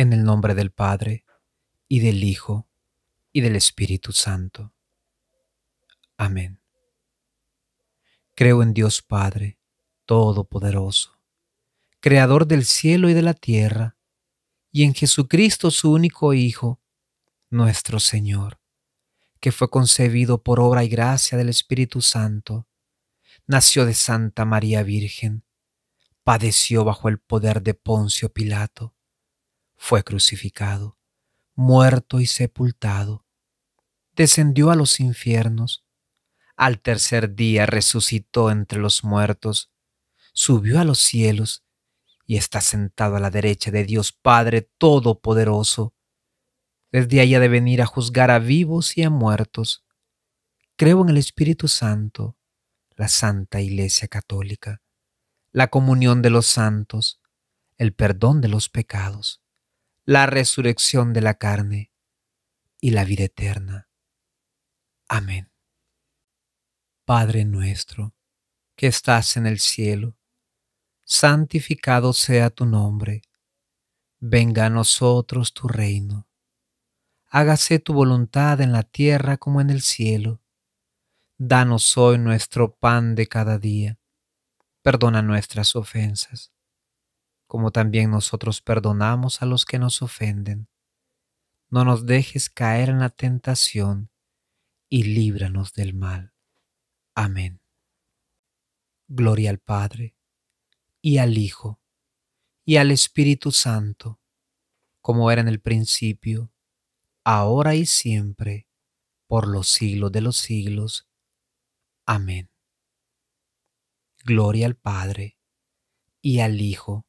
En el nombre del Padre, y del Hijo, y del Espíritu Santo. Amén. Creo en Dios Padre, Todopoderoso, Creador del cielo y de la tierra, y en Jesucristo su único Hijo, nuestro Señor, que fue concebido por obra y gracia del Espíritu Santo, nació de Santa María Virgen, padeció bajo el poder de Poncio Pilato fue crucificado, muerto y sepultado, descendió a los infiernos, al tercer día resucitó entre los muertos, subió a los cielos y está sentado a la derecha de Dios Padre Todopoderoso. Desde allá de venir a juzgar a vivos y a muertos. Creo en el Espíritu Santo, la Santa Iglesia Católica, la comunión de los santos, el perdón de los pecados la resurrección de la carne y la vida eterna. Amén. Padre nuestro, que estás en el cielo, santificado sea tu nombre. Venga a nosotros tu reino. Hágase tu voluntad en la tierra como en el cielo. Danos hoy nuestro pan de cada día. Perdona nuestras ofensas como también nosotros perdonamos a los que nos ofenden. No nos dejes caer en la tentación, y líbranos del mal. Amén. Gloria al Padre, y al Hijo, y al Espíritu Santo, como era en el principio, ahora y siempre, por los siglos de los siglos. Amén. Gloria al Padre, y al Hijo,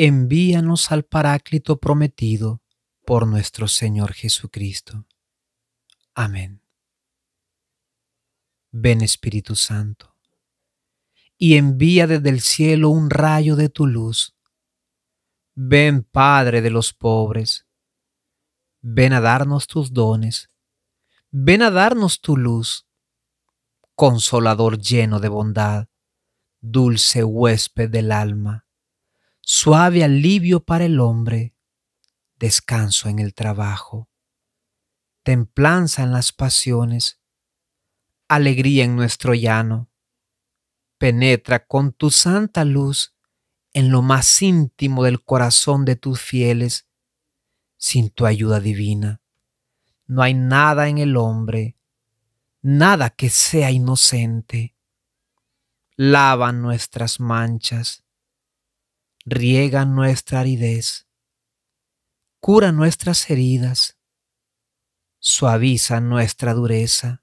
envíanos al Paráclito prometido por nuestro Señor Jesucristo. Amén. Ven Espíritu Santo, y envía desde el cielo un rayo de tu luz. Ven Padre de los pobres, ven a darnos tus dones, ven a darnos tu luz, consolador lleno de bondad, dulce huésped del alma suave alivio para el hombre, descanso en el trabajo, templanza en las pasiones, alegría en nuestro llano. Penetra con tu santa luz en lo más íntimo del corazón de tus fieles. Sin tu ayuda divina, no hay nada en el hombre, nada que sea inocente. Lava nuestras manchas Riega nuestra aridez, cura nuestras heridas, suaviza nuestra dureza,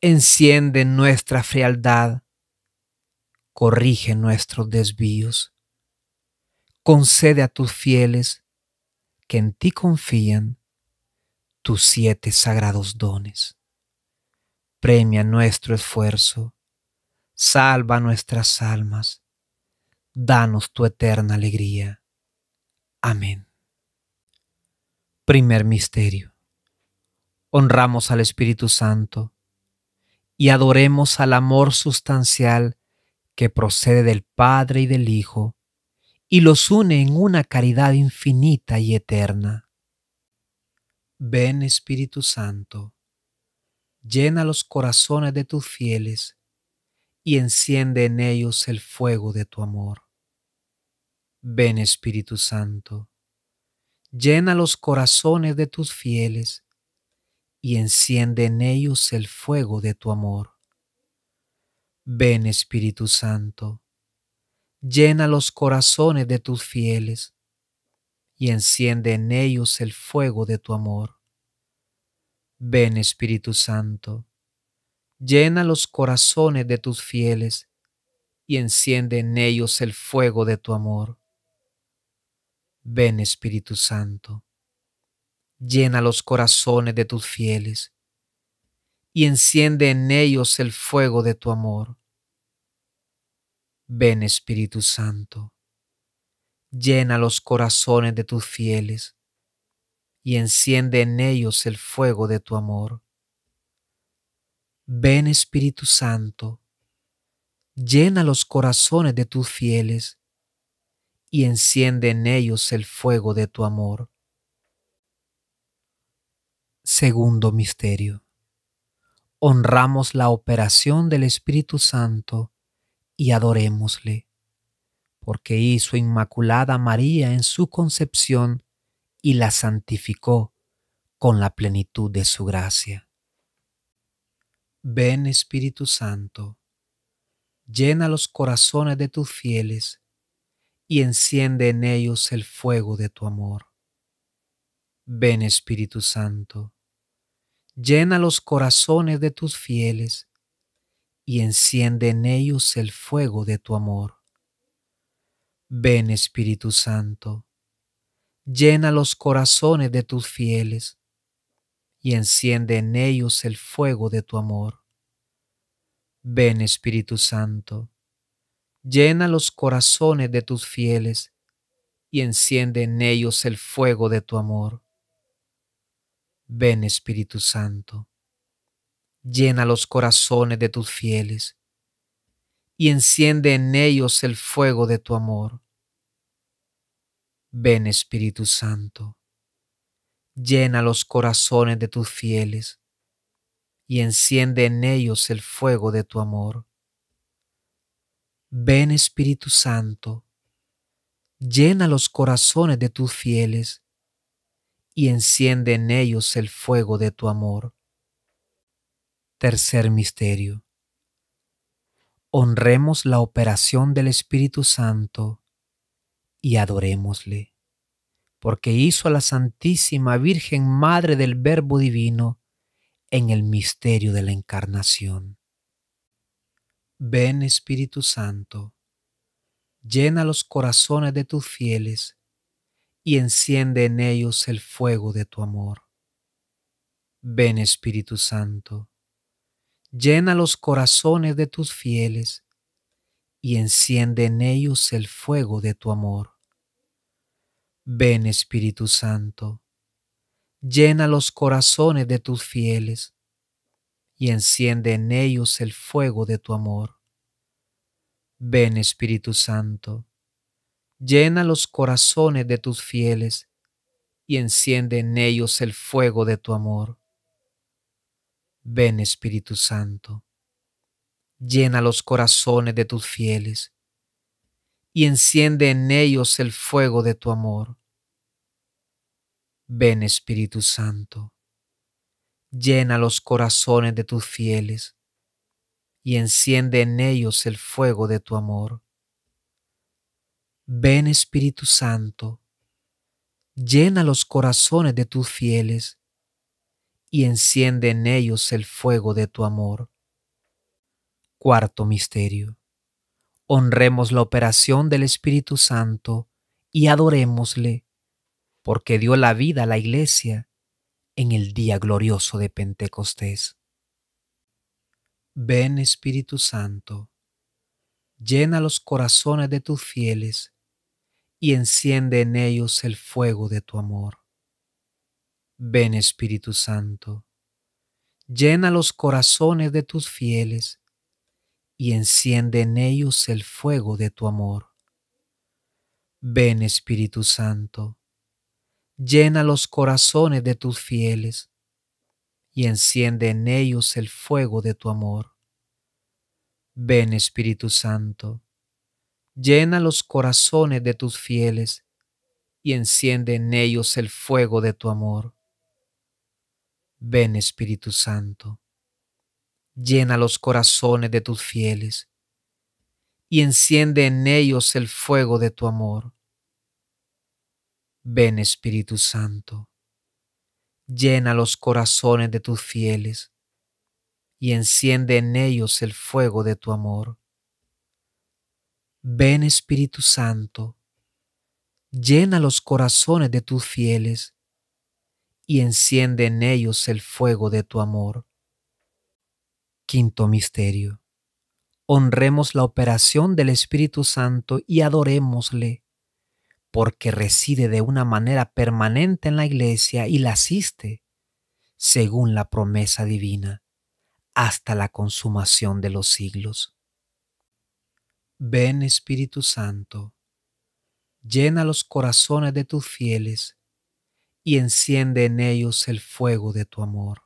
enciende nuestra frialdad, corrige nuestros desvíos. Concede a tus fieles que en ti confían tus siete sagrados dones. Premia nuestro esfuerzo, salva nuestras almas danos tu eterna alegría. Amén. Primer misterio. Honramos al Espíritu Santo y adoremos al amor sustancial que procede del Padre y del Hijo y los une en una caridad infinita y eterna. Ven Espíritu Santo, llena los corazones de tus fieles y enciende en ellos el fuego de tu amor. Ven Espíritu Santo, llena los corazones de tus fieles y enciende en ellos el fuego de tu amor. Ven Espíritu Santo, llena los corazones de tus fieles y enciende en ellos el fuego de tu amor. Ven Espíritu Santo, llena los corazones de tus fieles y enciende en ellos el fuego de tu amor. Ven Espíritu Santo, llena los corazones de tus fieles y enciende en ellos el fuego de tu amor. Ven Espíritu Santo, llena los corazones de tus fieles y enciende en ellos el fuego de tu amor. Ven Espíritu Santo, llena los corazones de tus fieles y enciende en ellos el fuego de tu amor. Segundo misterio. Honramos la operación del Espíritu Santo y adorémosle, porque hizo Inmaculada María en su concepción y la santificó con la plenitud de su gracia. Ven Espíritu Santo, llena los corazones de tus fieles y enciende en ellos el fuego de tu amor. Ven Espíritu Santo, llena los corazones de tus fieles y enciende en ellos el fuego de tu amor. Ven Espíritu Santo, llena los corazones de tus fieles y enciende en ellos el fuego de tu amor. Ven Espíritu Santo, llena los corazones de tus fieles y enciende en ellos el fuego de tu amor. Ven Espíritu Santo, llena los corazones de tus fieles y enciende en ellos el fuego de tu amor. Ven Espíritu Santo, llena los corazones de tus fieles y enciende en ellos el fuego de tu amor. Ven Espíritu Santo, llena los corazones de tus fieles y enciende en ellos el fuego de tu amor. Tercer misterio. Honremos la operación del Espíritu Santo y adorémosle, porque hizo a la Santísima Virgen Madre del Verbo Divino en el misterio de la Encarnación. Ven Espíritu Santo, llena los corazones de tus fieles y enciende en ellos el fuego de tu amor. Ven Espíritu Santo, llena los corazones de tus fieles y enciende en ellos el fuego de tu amor. Ven Espíritu Santo, llena los corazones de tus fieles y enciende en ellos el fuego de tu amor. Ven Espíritu Santo, llena los corazones de tus fieles y enciende en ellos el fuego de tu amor. Ven Espíritu Santo, llena los corazones de tus fieles y enciende en ellos el fuego de tu amor. Ven Espíritu Santo, llena los corazones de tus fieles y enciende en ellos el fuego de tu amor. Ven Espíritu Santo, llena los corazones de tus fieles y enciende en ellos el fuego de tu amor. Cuarto misterio. Honremos la operación del Espíritu Santo y adorémosle, porque dio la vida a la iglesia en el día glorioso de Pentecostés. Ven Espíritu Santo, llena los corazones de tus fieles y enciende en ellos el fuego de tu amor. Ven Espíritu Santo, llena los corazones de tus fieles y enciende en ellos el fuego de tu amor. Ven Espíritu Santo, llena los corazones de tus fieles y enciende en ellos el fuego de tu amor. Ven Espíritu Santo, llena los corazones de tus fieles y enciende en ellos el fuego de tu amor. Ven Espíritu Santo, llena los corazones de tus fieles y enciende en ellos el fuego de tu amor. Ven Espíritu Santo llena los corazones de tus fieles y enciende en ellos el fuego de tu amor. Ven Espíritu Santo, llena los corazones de tus fieles y enciende en ellos el fuego de tu amor. Quinto misterio. Honremos la operación del Espíritu Santo y adorémosle porque reside de una manera permanente en la iglesia y la asiste, según la promesa divina, hasta la consumación de los siglos. Ven Espíritu Santo, llena los corazones de tus fieles y enciende en ellos el fuego de tu amor.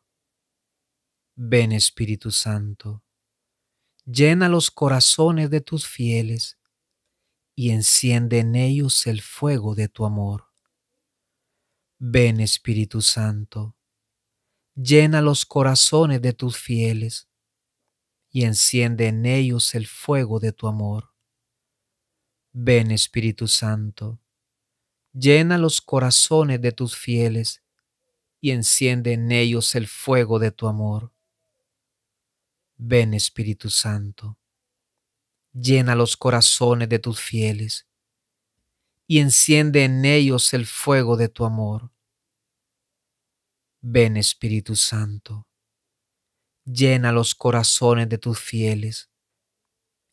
Ven Espíritu Santo, llena los corazones de tus fieles y enciende en ellos el fuego de tu amor. Ven Espíritu Santo, llena los corazones de tus fieles y enciende en ellos el fuego de tu amor. Ven Espíritu Santo, llena los corazones de tus fieles y enciende en ellos el fuego de tu amor. Ven Espíritu Santo llena los corazones de tus fieles y enciende en ellos el fuego de tu amor. Ven Espíritu Santo, llena los corazones de tus fieles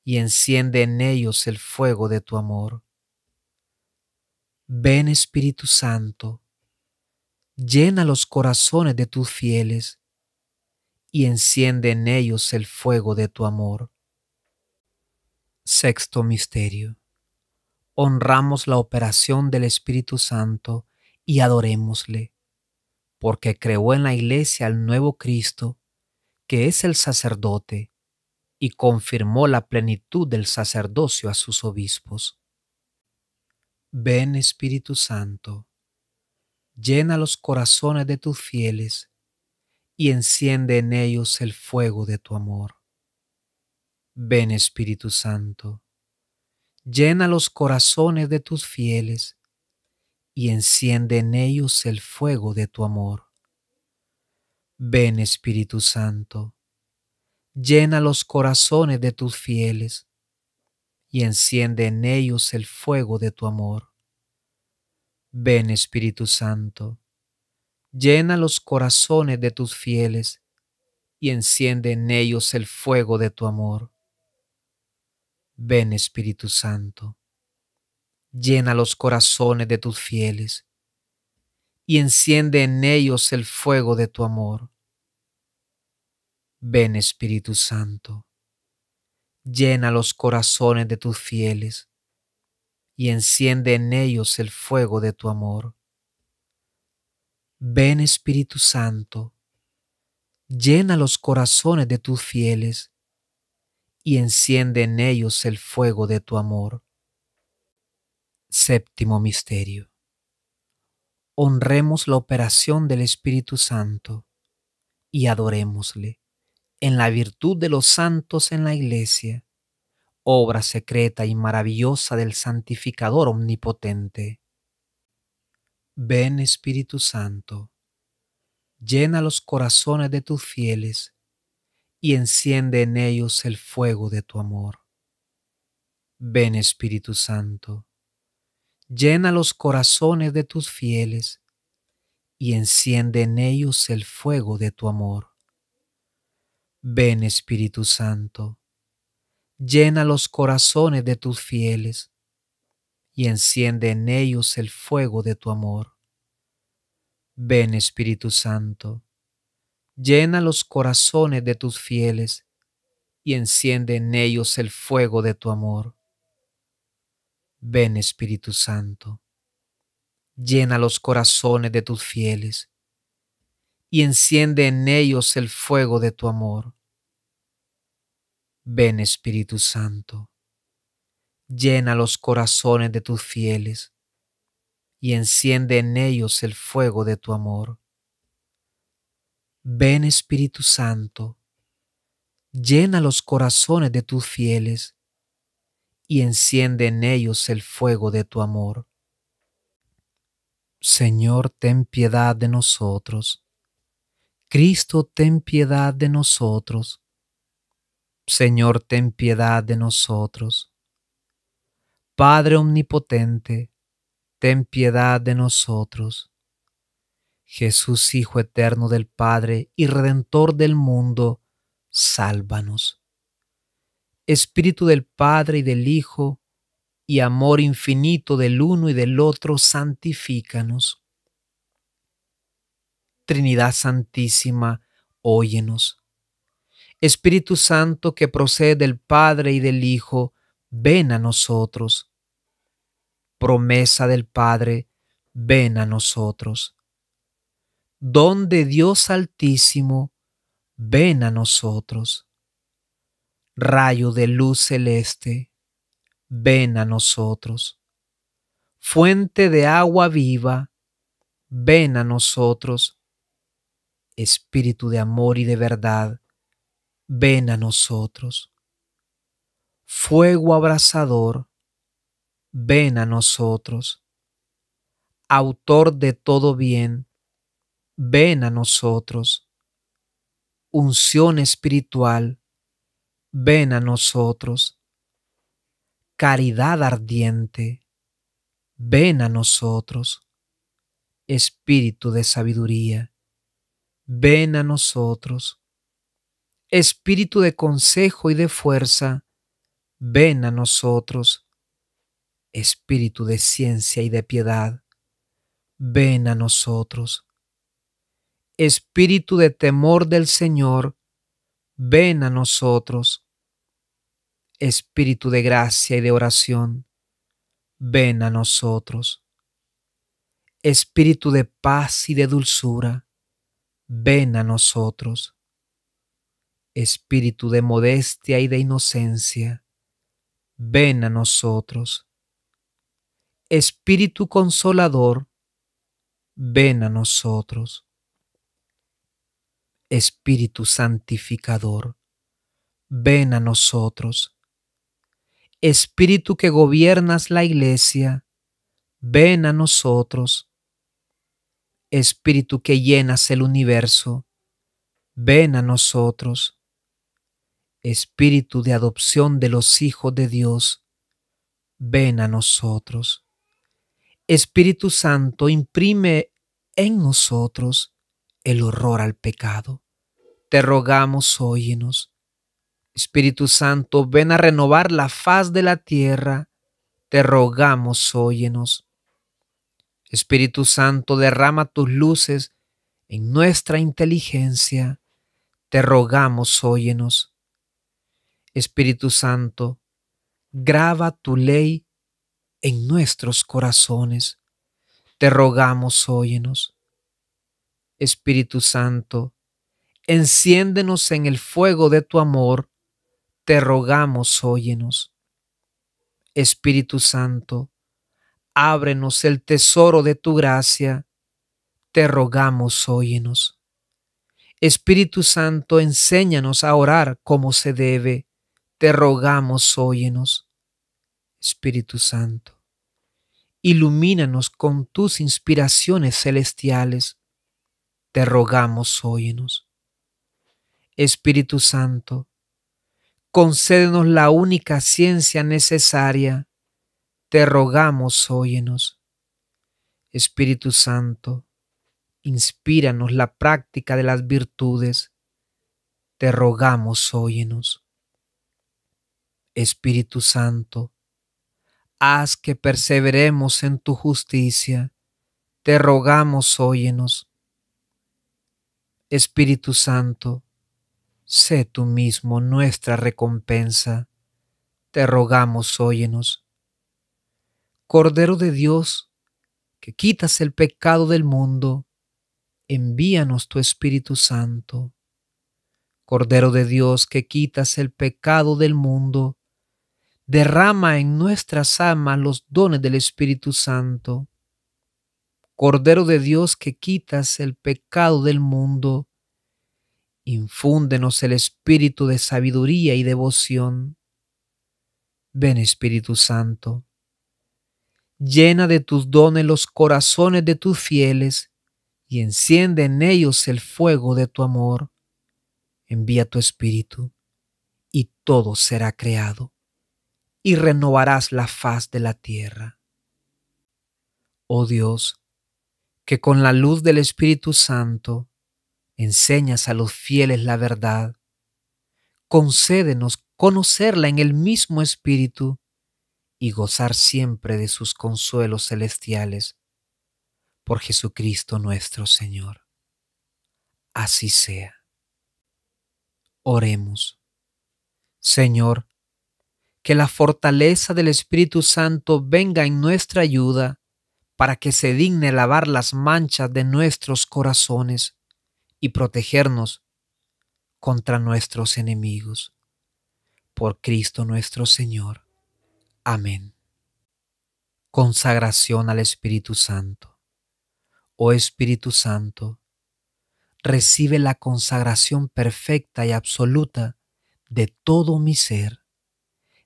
y enciende en ellos el fuego de tu amor. Ven Espíritu Santo, llena los corazones de tus fieles y enciende en ellos el fuego de tu amor. Sexto Misterio. Honramos la operación del Espíritu Santo y adorémosle, porque creó en la iglesia al nuevo Cristo, que es el sacerdote, y confirmó la plenitud del sacerdocio a sus obispos. Ven Espíritu Santo, llena los corazones de tus fieles, y enciende en ellos el fuego de tu amor. Ven Espíritu Santo, llena los corazones de tus fieles y enciende en ellos el fuego de tu amor. Ven Espíritu Santo, llena los corazones de tus fieles y enciende en ellos el fuego de tu amor. Ven Espíritu Santo, llena los corazones de tus fieles y enciende en ellos el fuego de tu amor. Ven Espíritu Santo, llena los corazones de tus fieles y enciende en ellos el fuego de tu amor. Ven Espíritu Santo, llena los corazones de tus fieles y enciende en ellos el fuego de tu amor. Ven Espíritu Santo, llena los corazones de tus fieles y enciende en ellos el fuego de tu amor. Séptimo Misterio. Honremos la operación del Espíritu Santo y adorémosle en la virtud de los santos en la iglesia, obra secreta y maravillosa del santificador omnipotente. Ven Espíritu Santo, llena los corazones de tus fieles y enciende en ellos el fuego de tu amor. Ven Espíritu Santo, llena los corazones de tus fieles y enciende en ellos el fuego de tu amor. Ven Espíritu Santo, llena los corazones de tus fieles y enciende en ellos el fuego de tu amor. Ven Espíritu Santo, llena los corazones de tus fieles y enciende en ellos el fuego de tu amor. Ven Espíritu Santo, llena los corazones de tus fieles y enciende en ellos el fuego de tu amor. Ven Espíritu Santo, llena los corazones de tus fieles y enciende en ellos el fuego de tu amor. Ven Espíritu Santo, llena los corazones de tus fieles y enciende en ellos el fuego de tu amor. Señor, ten piedad de nosotros. Cristo, ten piedad de nosotros. Señor, ten piedad de nosotros. Padre Omnipotente, ten piedad de nosotros. Jesús, Hijo eterno del Padre y Redentor del mundo, sálvanos. Espíritu del Padre y del Hijo, y amor infinito del uno y del otro, santifícanos. Trinidad Santísima, óyenos. Espíritu Santo que procede del Padre y del Hijo, ven a nosotros. Promesa del Padre, ven a nosotros donde Dios Altísimo, ven a nosotros. Rayo de luz celeste, ven a nosotros. Fuente de agua viva, ven a nosotros. Espíritu de amor y de verdad, ven a nosotros. Fuego abrasador, ven a nosotros. Autor de todo bien, ven a nosotros. Unción espiritual, ven a nosotros. Caridad ardiente, ven a nosotros. Espíritu de sabiduría, ven a nosotros. Espíritu de consejo y de fuerza, ven a nosotros. Espíritu de ciencia y de piedad, ven a nosotros Espíritu de temor del Señor, ven a nosotros. Espíritu de gracia y de oración, ven a nosotros. Espíritu de paz y de dulzura, ven a nosotros. Espíritu de modestia y de inocencia, ven a nosotros. Espíritu consolador, ven a nosotros. Espíritu Santificador, ven a nosotros. Espíritu que gobiernas la iglesia, ven a nosotros. Espíritu que llenas el universo, ven a nosotros. Espíritu de adopción de los hijos de Dios, ven a nosotros. Espíritu Santo, imprime en nosotros el horror al pecado te rogamos óyenos. Espíritu Santo, ven a renovar la faz de la tierra, te rogamos óyenos. Espíritu Santo, derrama tus luces en nuestra inteligencia, te rogamos óyenos. Espíritu Santo, graba tu ley en nuestros corazones, te rogamos óyenos. Espíritu Santo, enciéndenos en el fuego de tu amor, te rogamos, óyenos. Espíritu Santo, ábrenos el tesoro de tu gracia, te rogamos, óyenos. Espíritu Santo, enséñanos a orar como se debe, te rogamos, óyenos. Espíritu Santo, ilumínanos con tus inspiraciones celestiales, te rogamos, óyenos. Espíritu Santo, concédenos la única ciencia necesaria. Te rogamos, óyenos. Espíritu Santo, inspíranos la práctica de las virtudes. Te rogamos, óyenos. Espíritu Santo, haz que perseveremos en tu justicia. Te rogamos, óyenos. Espíritu Santo, sé tú mismo nuestra recompensa. Te rogamos, óyenos. Cordero de Dios, que quitas el pecado del mundo, envíanos tu Espíritu Santo. Cordero de Dios, que quitas el pecado del mundo, derrama en nuestras almas los dones del Espíritu Santo. Cordero de Dios, que quitas el pecado del mundo, infúndenos el espíritu de sabiduría y devoción. Ven Espíritu Santo, llena de tus dones los corazones de tus fieles y enciende en ellos el fuego de tu amor. Envía tu espíritu y todo será creado y renovarás la faz de la tierra. Oh Dios, que con la luz del Espíritu Santo enseñas a los fieles la verdad. Concédenos conocerla en el mismo espíritu y gozar siempre de sus consuelos celestiales. Por Jesucristo nuestro Señor. Así sea. Oremos. Señor, que la fortaleza del Espíritu Santo venga en nuestra ayuda para que se digne lavar las manchas de nuestros corazones y protegernos contra nuestros enemigos. Por Cristo nuestro Señor. Amén. Consagración al Espíritu Santo. Oh Espíritu Santo, recibe la consagración perfecta y absoluta de todo mi ser.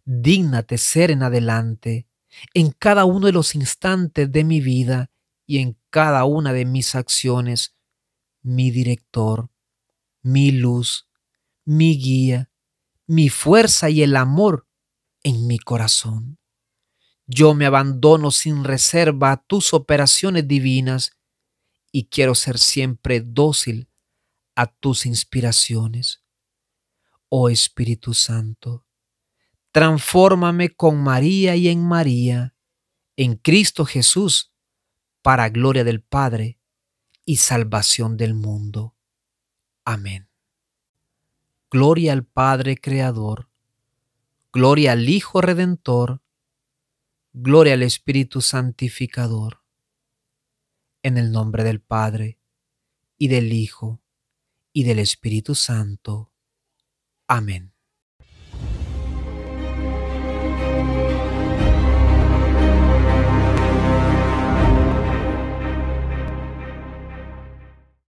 Dígnate ser en adelante, en cada uno de los instantes de mi vida y en cada una de mis acciones, mi director, mi luz, mi guía, mi fuerza y el amor en mi corazón. Yo me abandono sin reserva a tus operaciones divinas y quiero ser siempre dócil a tus inspiraciones. Oh Espíritu Santo, transfórmame con María y en María, en Cristo Jesús, para gloria del Padre y salvación del mundo. Amén. Gloria al Padre Creador, gloria al Hijo Redentor, gloria al Espíritu Santificador. En el nombre del Padre, y del Hijo, y del Espíritu Santo. Amén.